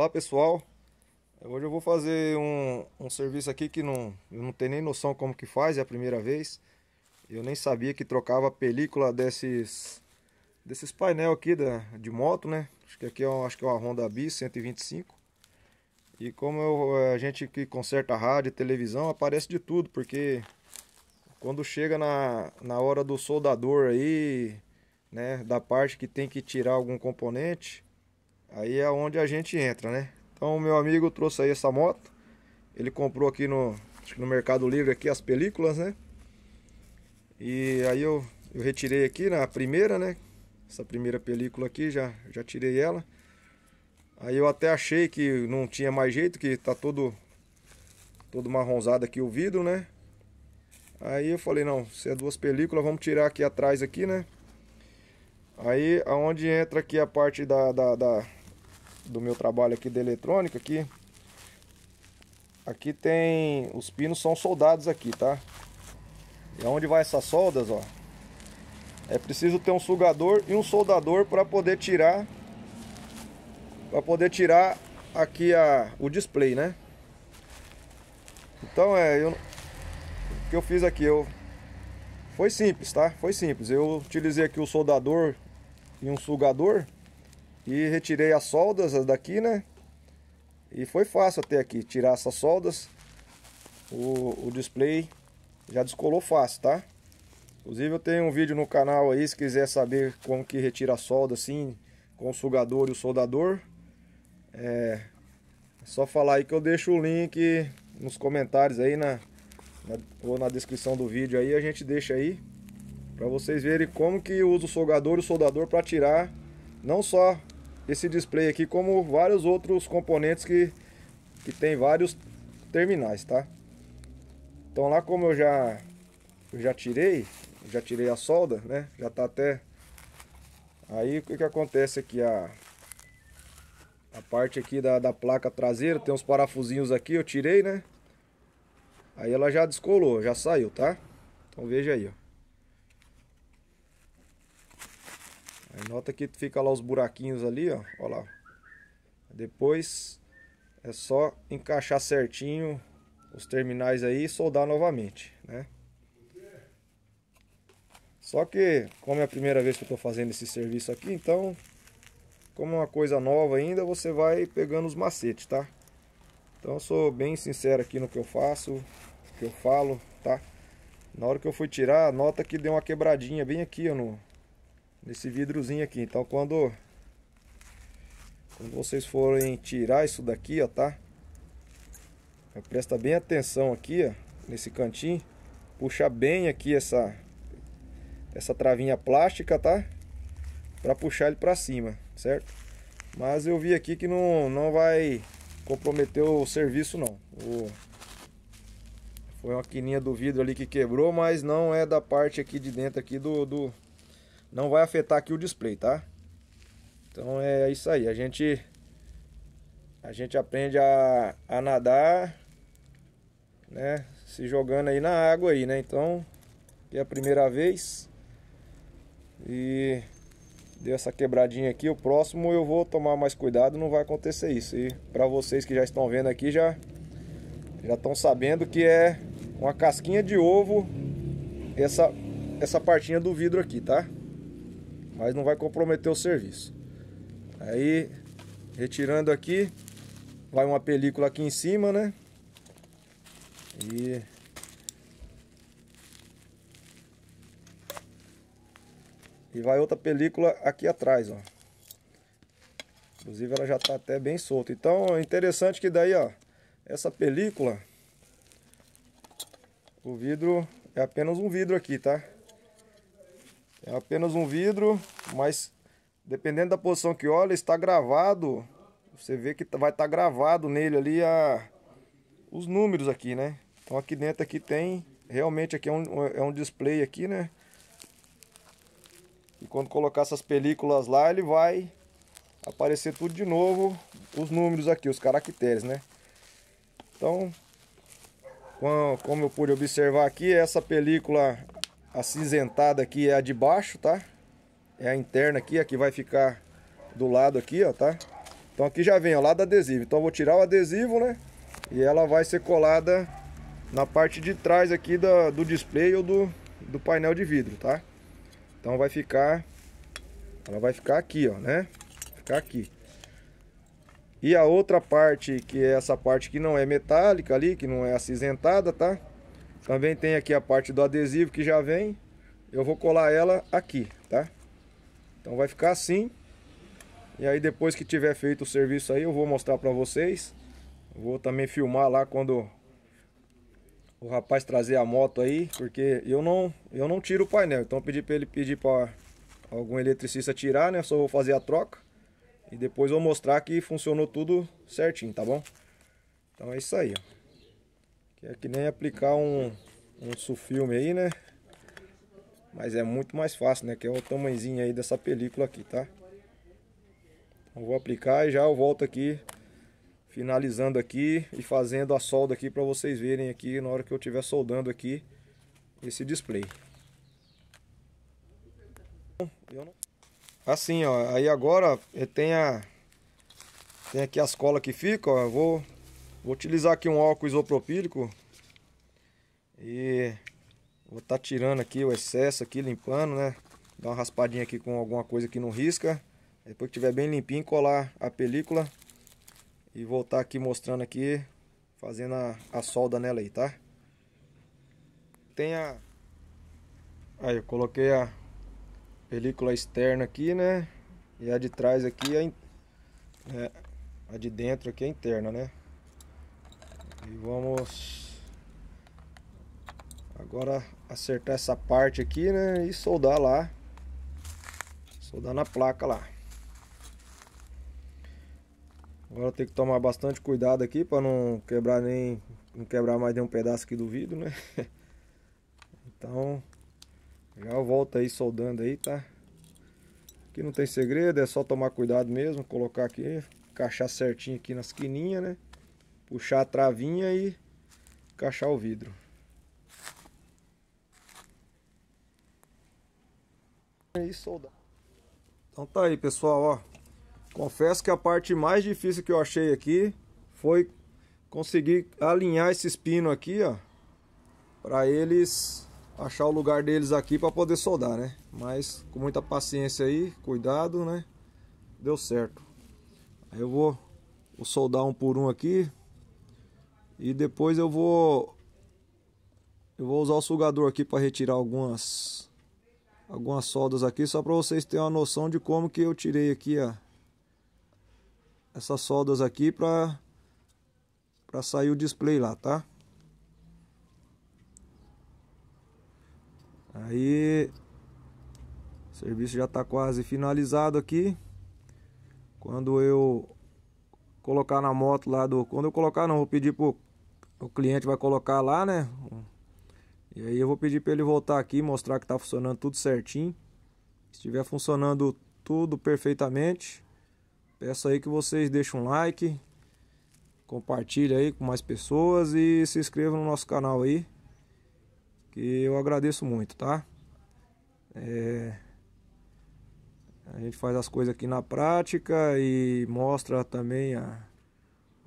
Olá pessoal, hoje eu vou fazer um, um serviço aqui que não, eu não tenho nem noção como que faz, é a primeira vez Eu nem sabia que trocava a película desses, desses painel aqui da, de moto, né Acho que aqui é, acho que é uma Honda Bis 125 E como eu, é, a gente que conserta rádio e televisão, aparece de tudo Porque quando chega na, na hora do soldador aí, né, da parte que tem que tirar algum componente Aí é onde a gente entra, né? Então, meu amigo trouxe aí essa moto. Ele comprou aqui no, no Mercado Livre aqui as películas, né? E aí eu, eu retirei aqui na né, primeira, né? Essa primeira película aqui, já, já tirei ela. Aí eu até achei que não tinha mais jeito, que tá todo, todo marronzado aqui o vidro, né? Aí eu falei, não, se é duas películas, vamos tirar aqui atrás aqui, né? Aí aonde entra aqui a parte da, da, da do meu trabalho aqui de eletrônica aqui. Aqui tem os pinos são soldados aqui, tá? E onde vai essas soldas, ó? É preciso ter um sugador e um soldador para poder tirar para poder tirar aqui a o display, né? Então é, eu o que eu fiz aqui, eu foi simples, tá? Foi simples. Eu utilizei aqui o soldador e um sugador e retirei as soldas daqui, né? E foi fácil até aqui, tirar essas soldas. O, o display já descolou fácil, tá? Inclusive eu tenho um vídeo no canal aí, se quiser saber como que retira a solda assim, com o sugador e o soldador. É, é só falar aí que eu deixo o link nos comentários aí na, na, ou na descrição do vídeo aí, a gente deixa aí para vocês verem como que usa o soldador e o soldador para tirar não só esse display aqui como vários outros componentes que, que tem vários terminais, tá? Então lá como eu já, eu já tirei, já tirei a solda, né? Já tá até... Aí o que, que acontece aqui? A, a parte aqui da, da placa traseira, tem uns parafusinhos aqui, eu tirei, né? Aí ela já descolou, já saiu, tá? Então veja aí, ó. Aí nota que fica lá os buraquinhos ali, ó. ó lá. Depois é só encaixar certinho os terminais aí e soldar novamente, né? Só que, como é a primeira vez que eu estou fazendo esse serviço aqui, então, como é uma coisa nova ainda, você vai pegando os macetes, tá? Então eu sou bem sincero aqui no que eu faço, no que eu falo, tá? Na hora que eu fui tirar, nota que deu uma quebradinha bem aqui ó, no, nesse vidrozinho aqui. Então quando, quando vocês forem tirar isso daqui, ó, tá? Então, presta bem atenção aqui, ó, nesse cantinho. Puxar bem aqui essa, essa travinha plástica, tá? Pra puxar ele pra cima, certo? Mas eu vi aqui que não, não vai comprometer o serviço não. O... Foi uma quininha do vidro ali que quebrou, mas não é da parte aqui de dentro aqui do, do, não vai afetar aqui o display, tá? Então é isso aí, a gente a gente aprende a, a nadar, né? Se jogando aí na água aí, né? Então, é a primeira vez. E deu essa quebradinha aqui, o próximo eu vou tomar mais cuidado, não vai acontecer isso. E para vocês que já estão vendo aqui, já já estão sabendo que é uma casquinha de ovo essa essa partinha do vidro aqui, tá? mas não vai comprometer o serviço. Aí, retirando aqui, vai uma película aqui em cima, né? E... E vai outra película aqui atrás, ó. Inclusive ela já tá até bem solta. Então é interessante que daí, ó, essa película, o vidro é apenas um vidro aqui, tá? É apenas um vidro, mas dependendo da posição que olha, está gravado. Você vê que tá, vai estar tá gravado nele ali a, os números aqui, né? Então aqui dentro aqui tem, realmente aqui é um, é um display aqui, né? E quando colocar essas películas lá, ele vai aparecer tudo de novo, os números aqui, os caracteres, né? Então, como eu pude observar aqui, essa película acinzentada aqui é a de baixo, tá? É a interna aqui, a que vai ficar do lado aqui, ó, tá? Então aqui já vem, ó, lado adesivo. Então eu vou tirar o adesivo, né? E ela vai ser colada na parte de trás aqui do, do display ou do, do painel de vidro, tá? Então vai ficar... Ela vai ficar aqui, ó, né? Ficar aqui. E a outra parte, que é essa parte que não é metálica ali, que não é acinzentada, tá? Também tem aqui a parte do adesivo que já vem. Eu vou colar ela aqui, tá? Então vai ficar assim. E aí depois que tiver feito o serviço aí, eu vou mostrar pra vocês. Vou também filmar lá quando o rapaz trazer a moto aí, porque eu não, eu não tiro o painel. Então eu pedi pra ele pedir pra algum eletricista tirar, né? só vou fazer a troca. E depois vou mostrar que funcionou tudo certinho, tá bom? Então é isso aí, ó. Que é que nem aplicar um, um sufilme aí, né? Mas é muito mais fácil, né? Que é o tamanhozinho aí dessa película aqui, tá? Então vou aplicar e já eu volto aqui finalizando aqui e fazendo a solda aqui para vocês verem aqui na hora que eu estiver soldando aqui esse display. Assim, ó, aí agora eh, tem a tem aqui as colas que ficam, ó, eu vou Vou utilizar aqui um álcool isopropílico. E vou estar tá tirando aqui o excesso aqui, limpando, né? Dar uma raspadinha aqui com alguma coisa que não risca. Depois que estiver bem limpinho, colar a película. E voltar aqui mostrando aqui, fazendo a, a solda nela aí, tá? Tem a... Aí eu coloquei a película externa aqui, né? E a de trás aqui, é, é, a de dentro aqui é interna, né? E vamos agora acertar essa parte aqui, né? E soldar lá. Soldar na placa lá. Agora tem que tomar bastante cuidado aqui para não quebrar nem não quebrar mais nenhum pedaço aqui do vidro, né? Então, já volta volto aí soldando aí, tá? Aqui não tem segredo, é só tomar cuidado mesmo, colocar aqui, encaixar certinho aqui nas quininhas, né? puxar a travinha e encaixar o vidro. E é soldar. Então tá aí pessoal, ó. Confesso que a parte mais difícil que eu achei aqui foi conseguir alinhar esses pinos aqui, ó. Pra eles achar o lugar deles aqui para poder soldar, né? Mas com muita paciência aí, cuidado, né? Deu certo. Aí eu vou, vou soldar um por um aqui, e depois eu vou eu vou usar o sugador aqui para retirar algumas algumas soldas aqui só para vocês terem uma noção de como que eu tirei aqui ó, essas soldas aqui para para sair o display lá, tá? Aí o serviço já está quase finalizado aqui. Quando eu colocar na moto lá do quando eu colocar não, vou pedir pro o cliente vai colocar lá, né? E aí eu vou pedir para ele voltar aqui, mostrar que está funcionando tudo certinho. Se estiver funcionando tudo perfeitamente, peço aí que vocês deixem um like, compartilhe aí com mais pessoas e se inscrevam no nosso canal aí, que eu agradeço muito, tá? É... A gente faz as coisas aqui na prática e mostra também a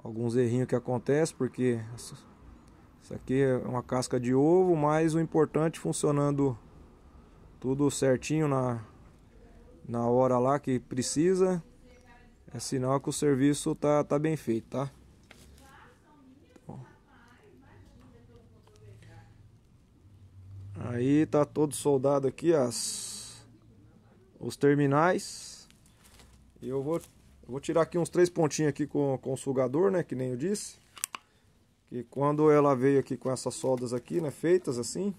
alguns errinhos que acontecem, porque isso aqui é uma casca de ovo, mas o importante funcionando tudo certinho na, na hora lá que precisa, é sinal que o serviço tá, tá bem feito, tá? Aí tá todo soldado aqui as os terminais. E eu vou eu vou tirar aqui uns três pontinhos aqui com, com o sugador, né? Que nem eu disse. Que quando ela veio aqui com essas soldas aqui, né? Feitas assim.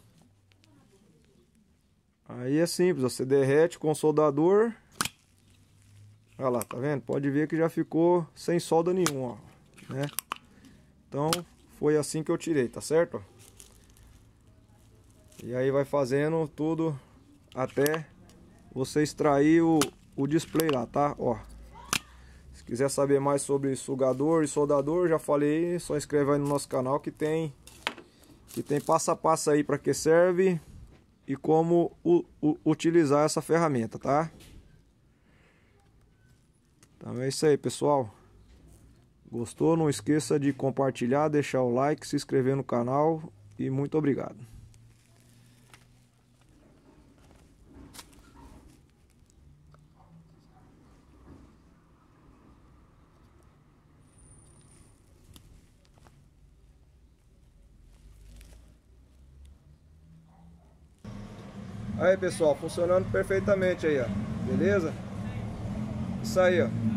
Aí é simples, você derrete com o soldador. Olha lá, tá vendo? Pode ver que já ficou sem solda nenhuma, ó. Né? Então, foi assim que eu tirei, tá certo? E aí vai fazendo tudo até você extrair o, o display lá, tá? Ó, se quiser saber mais sobre sugador e soldador, já falei, só inscreve aí no nosso canal que tem que tem passo a passo aí para que serve e como u, u, utilizar essa ferramenta, tá? Então é isso aí, pessoal. Gostou? Não esqueça de compartilhar, deixar o like, se inscrever no canal e muito obrigado. Aí pessoal, funcionando perfeitamente aí, ó. Beleza? Isso aí, ó.